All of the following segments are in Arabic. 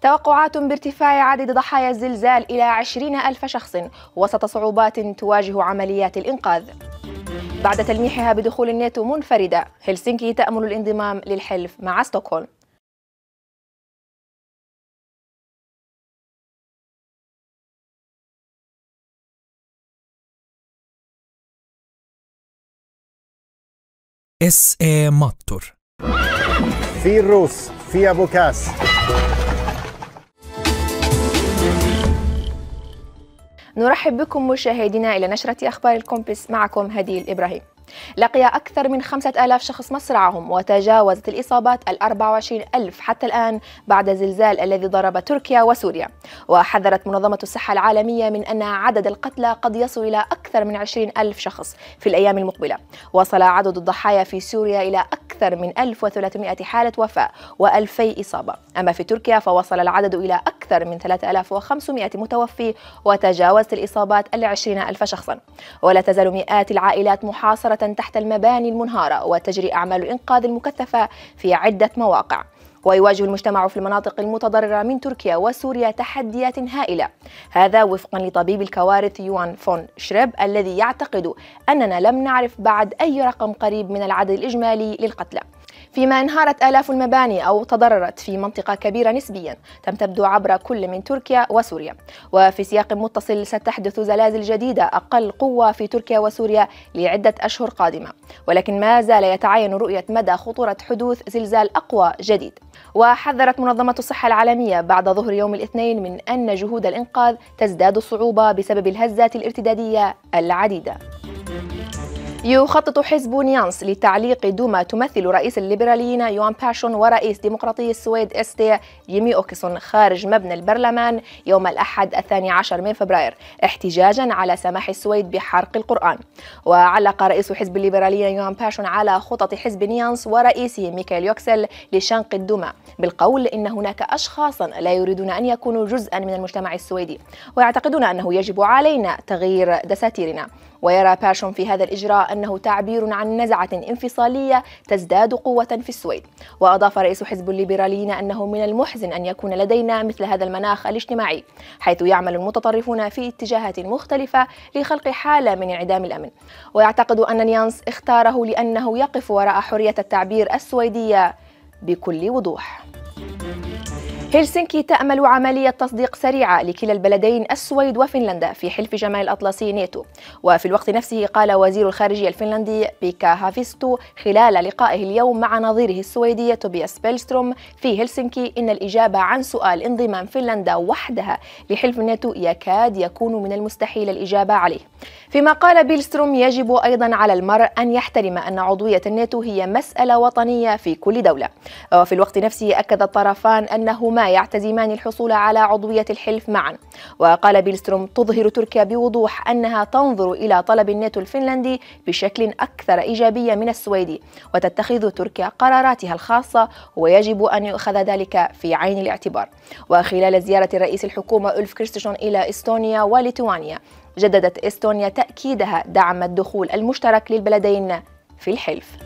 توقعات بارتفاع عدد ضحايا الزلزال إلى 20 ألف شخص وسط صعوبات تواجه عمليات الإنقاذ بعد تلميحها بدخول الناتو منفردة هلسنكي تأمل الانضمام للحلف مع ستوكهولم اس اي ماتور في الروس في ابو كاس نرحب بكم مشاهدينا إلى نشرة أخبار الكومبس معكم هديل إبراهيم لقي أكثر من 5000 شخص مصرعهم وتجاوزت الإصابات ال وعشرين ألف حتى الآن بعد الزلزال الذي ضرب تركيا وسوريا وحذرت منظمة الصحة العالمية من أن عدد القتلى قد يصل إلى أكثر من عشرين ألف شخص في الأيام المقبلة وصل عدد الضحايا في سوريا إلى أكثر أكثر من 1300 حالة وفاة و2000 إصابة أما في تركيا فوصل العدد إلى أكثر من 3500 متوفي وتجاوزت الإصابات ال ألف شخصا ولا تزال مئات العائلات محاصرة تحت المباني المنهارة وتجري أعمال الإنقاذ المكثفة في عدة مواقع ويواجه المجتمع في المناطق المتضررة من تركيا وسوريا تحديات هائلة هذا وفقا لطبيب الكوارث يوان فون شريب الذي يعتقد أننا لم نعرف بعد أي رقم قريب من العدد الإجمالي للقتلى فيما انهارت آلاف المباني أو تضررت في منطقة كبيرة نسبيا تم تبدو عبر كل من تركيا وسوريا وفي سياق متصل ستحدث زلازل جديدة أقل قوة في تركيا وسوريا لعدة أشهر قادمة ولكن ما زال يتعين رؤية مدى خطورة حدوث زلزال أقوى جديد وحذرت منظمة الصحة العالمية بعد ظهر يوم الاثنين من أن جهود الإنقاذ تزداد صعوبة بسبب الهزات الارتدادية العديدة يخطط حزب نيانس لتعليق دوما تمثل رئيس الليبراليين يوان باشون ورئيس ديمقراطي السويد استي يمي أوكسون خارج مبنى البرلمان يوم الأحد الثاني عشر من فبراير احتجاجا على سماح السويد بحرق القرآن وعلق رئيس حزب الليبراليين يوان باشون على خطط حزب نيانس ورئيسه ميكايل يوكسل لشنق الدمى بالقول إن هناك أشخاصا لا يريدون أن يكونوا جزءا من المجتمع السويدي ويعتقدون أنه يجب علينا تغيير دساتيرنا ويرى باشون في هذا الإجراء أنه تعبير عن نزعة انفصالية تزداد قوة في السويد وأضاف رئيس حزب الليبراليين أنه من المحزن أن يكون لدينا مثل هذا المناخ الاجتماعي حيث يعمل المتطرفون في اتجاهات مختلفة لخلق حالة من انعدام الأمن ويعتقد أن نيانس اختاره لأنه يقف وراء حرية التعبير السويدية بكل وضوح هلسنكي تأمل عملية تصديق سريعة لكلا البلدين السويد وفنلندا في حلف جمال الأطلسي ناتو وفي الوقت نفسه قال وزير الخارجية الفنلندي بيكا هافيستو خلال لقائه اليوم مع نظيره السويدي توبياس بيلستروم في هلسنكي إن الإجابة عن سؤال انضمام فنلندا وحدها لحلف ناتو يكاد يكون من المستحيل الإجابة عليه فيما قال بيلستروم يجب أيضا على المرء أن يحترم أن عضوية الناتو هي مسألة وطنية في كل دولة وفي الوقت نفسه أكد الطرفان أنهما يعتزمان الحصول على عضوية الحلف معا وقال بيلستروم تظهر تركيا بوضوح أنها تنظر إلى طلب الناتو الفنلندي بشكل أكثر إيجابية من السويدي وتتخذ تركيا قراراتها الخاصة ويجب أن يؤخذ ذلك في عين الاعتبار وخلال زيارة رئيس الحكومة أولف كريستشون إلى إستونيا وليتوانيا جددت إستونيا تأكيدها دعم الدخول المشترك للبلدين في الحلف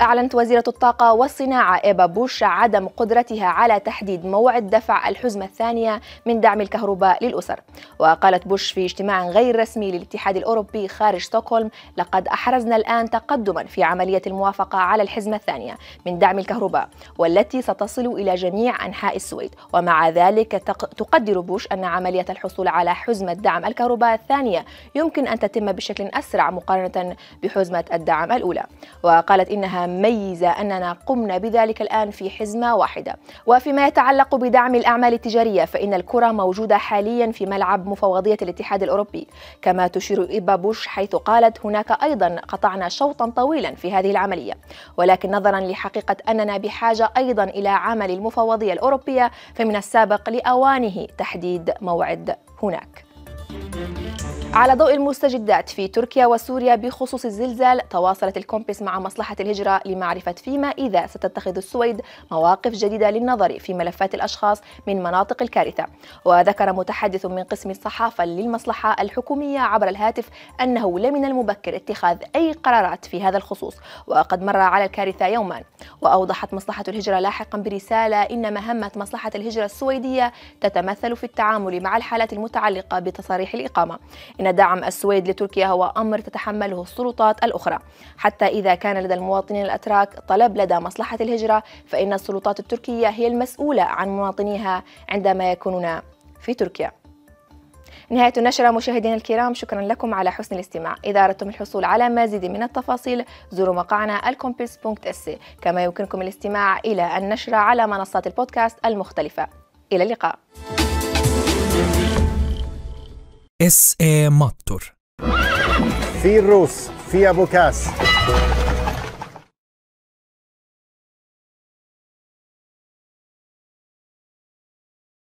أعلنت وزيرة الطاقة والصناعة إيبا بوش عدم قدرتها على تحديد موعد دفع الحزمة الثانية من دعم الكهرباء للأسر وقالت بوش في اجتماع غير رسمي للاتحاد الأوروبي خارج ستوكهولم لقد أحرزنا الآن تقدما في عملية الموافقة على الحزمة الثانية من دعم الكهرباء والتي ستصل إلى جميع أنحاء السويد ومع ذلك تقدر بوش أن عملية الحصول على حزمة دعم الكهرباء الثانية يمكن أن تتم بشكل أسرع مقارنة بحزمة الدعم الأولى وقالت إنها ميزة أننا قمنا بذلك الآن في حزمة واحدة وفيما يتعلق بدعم الأعمال التجارية فإن الكرة موجودة حاليا في ملعب مفوضية الاتحاد الأوروبي كما تشير إيبا بوش حيث قالت هناك أيضا قطعنا شوطا طويلا في هذه العملية ولكن نظرا لحقيقة أننا بحاجة أيضا إلى عمل المفوضية الأوروبية فمن السابق لأوانه تحديد موعد هناك على ضوء المستجدات في تركيا وسوريا بخصوص الزلزال تواصلت الكومبس مع مصلحة الهجرة لمعرفة فيما إذا ستتخذ السويد مواقف جديدة للنظر في ملفات الأشخاص من مناطق الكارثة وذكر متحدث من قسم الصحافة للمصلحة الحكومية عبر الهاتف أنه لمن المبكر اتخاذ أي قرارات في هذا الخصوص وقد مر على الكارثة يوما وأوضحت مصلحة الهجرة لاحقا برسالة إن مهمة مصلحة الهجرة السويدية تتمثل في التعامل مع الحالات المتعلقة بتصاريح الإقامة إن دعم السويد لتركيا هو أمر تتحمله السلطات الأخرى حتى إذا كان لدى المواطنين الأتراك طلب لدى مصلحة الهجرة فإن السلطات التركية هي المسؤولة عن مواطنيها عندما يكونون في تركيا نهاية النشرة مشاهدينا الكرام شكرا لكم على حسن الاستماع إذا أردتم الحصول على مزيد من التفاصيل زوروا موقعنا الكومبيس.اس كما يمكنكم الاستماع إلى النشرة على منصات البودكاست المختلفة إلى اللقاء اس اي ماتور في الروس في ابو كاس